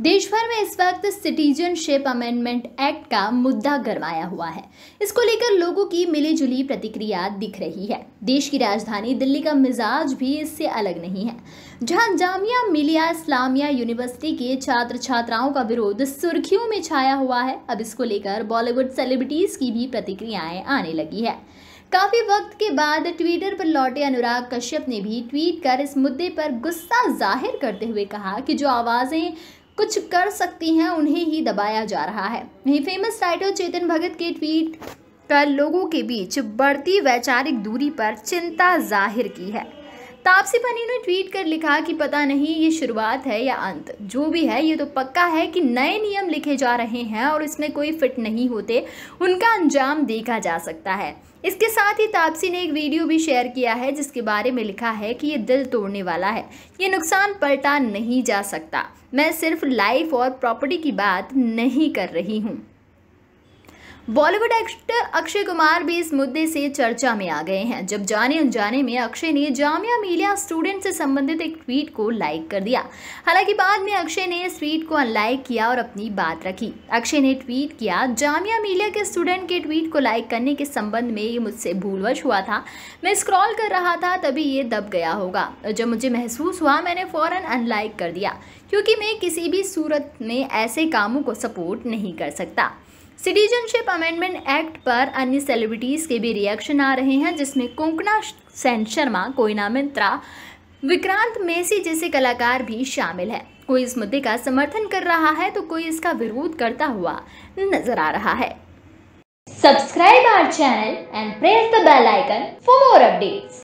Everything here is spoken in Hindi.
देश भर में इस वक्त सिटीजनशिप अमेंडमेंट एक्ट का मुद्दा गरमाया हुआ है इसको लेकर लोगों की मिलीजुली प्रतिक्रिया दिख रही है देश की राजधानी दिल्ली का मिजाज भी इससे अलग नहीं है जहां जामिया मिलिया इस्लामिया यूनिवर्सिटी के छात्र छात्राओं का विरोध सुर्खियों में छाया हुआ है अब इसको लेकर बॉलीवुड सेलिब्रिटीज की भी प्रतिक्रियाएं आने लगी है काफी वक्त के बाद ट्विटर पर लौटे अनुराग कश्यप ने भी ट्वीट कर इस मुद्दे पर गुस्सा जाहिर करते हुए कहा कि जो आवाज़ें कुछ कर सकती हैं उन्हें ही दबाया जा रहा है वहीं फेमस राइटर चेतन भगत के ट्वीट कर लोगों के बीच बढ़ती वैचारिक दूरी पर चिंता जाहिर की है तापसी पन्नी ने ट्वीट कर लिखा कि पता नहीं ये शुरुआत है या अंत जो भी है ये तो पक्का है कि नए नियम लिखे जा रहे हैं और इसमें कोई फिट नहीं होते उनका अंजाम देखा जा सकता है इसके साथ ही तापसी ने एक वीडियो भी शेयर किया है जिसके बारे में लिखा है कि ये दिल तोड़ने वाला है ये नुकसान पलटा नहीं जा सकता मैं सिर्फ लाइफ और प्रॉपर्टी की बात नहीं कर रही हूँ बॉलीवुड एक्टर अक्षय कुमार भी इस मुद्दे से चर्चा में आ गए हैं जब जाने अनजाने में अक्षय ने जामिया मिलिया स्टूडेंट से संबंधित एक ट्वीट को लाइक कर दिया हालांकि बाद में अक्षय ने इस ट्वीट को अनलाइक किया और अपनी बात रखी अक्षय ने ट्वीट किया जामिया मिलिया के स्टूडेंट के ट्वीट को लाइक करने के संबंध में ये मुझसे भूलवश हुआ था मैं स्क्रॉल कर रहा था तभी ये दब गया होगा और जब मुझे महसूस हुआ मैंने फ़ौरन अनलाइक कर दिया क्योंकि मैं किसी भी सूरत में ऐसे कामों को सपोर्ट नहीं कर सकता सिटीजनशिप अमेंडमेंट एक्ट पर अन्य सेलिब्रिटीज़ के भी रिएक्शन आ रहे हैं जिसमें कोंकणा सेन शर्मा कोयना मित्रा विक्रांत मेसी जैसे कलाकार भी शामिल है कोई इस मुद्दे का समर्थन कर रहा है तो कोई इसका विरोध करता हुआ नजर आ रहा है subscribe our channel and press the bell icon for more updates